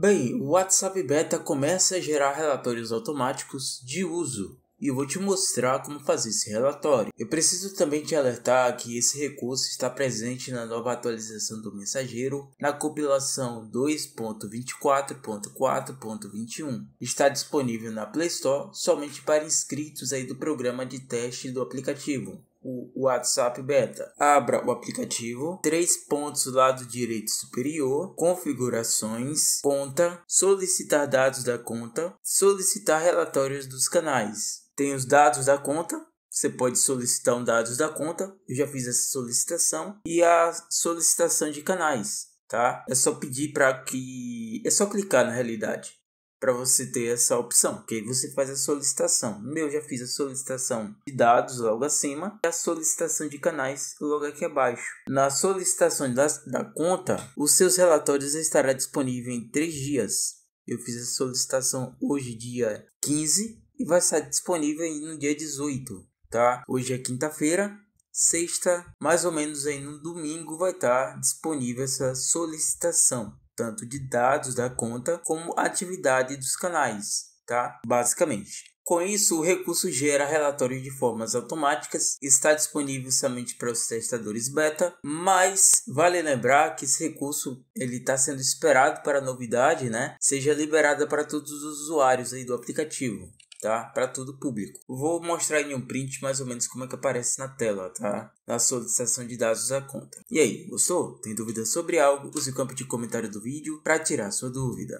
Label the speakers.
Speaker 1: Bem, o WhatsApp Beta começa a gerar relatórios automáticos de uso e eu vou te mostrar como fazer esse relatório. Eu preciso também te alertar que esse recurso está presente na nova atualização do mensageiro, na compilação 2.24.4.21. Está disponível na Play Store somente para inscritos aí do programa de teste do aplicativo o WhatsApp Beta. Abra o aplicativo, três pontos do lado direito superior, configurações, conta, solicitar dados da conta, solicitar relatórios dos canais. Tem os dados da conta, você pode solicitar um dados da conta, eu já fiz essa solicitação, e a solicitação de canais, tá? É só pedir para que. É só clicar na realidade para você ter essa opção, que aí você faz a solicitação. Meu, já fiz a solicitação de dados logo acima e a solicitação de canais logo aqui abaixo. Na solicitação da, da conta, os seus relatórios estará disponível em 3 dias. Eu fiz a solicitação hoje, dia 15, e vai estar disponível aí no dia 18, tá? Hoje é quinta-feira, sexta, mais ou menos aí no domingo vai estar disponível essa solicitação tanto de dados da conta como atividade dos canais, tá? Basicamente. Com isso, o recurso gera relatórios de formas automáticas, está disponível somente para os testadores beta, mas vale lembrar que esse recurso ele está sendo esperado para a novidade, né? Seja liberada para todos os usuários aí do aplicativo tá? Para todo público. Vou mostrar em um print mais ou menos como é que aparece na tela, tá? sua solicitação de dados da conta. E aí, gostou? Tem dúvida sobre algo? Use o campo de comentário do vídeo para tirar sua dúvida.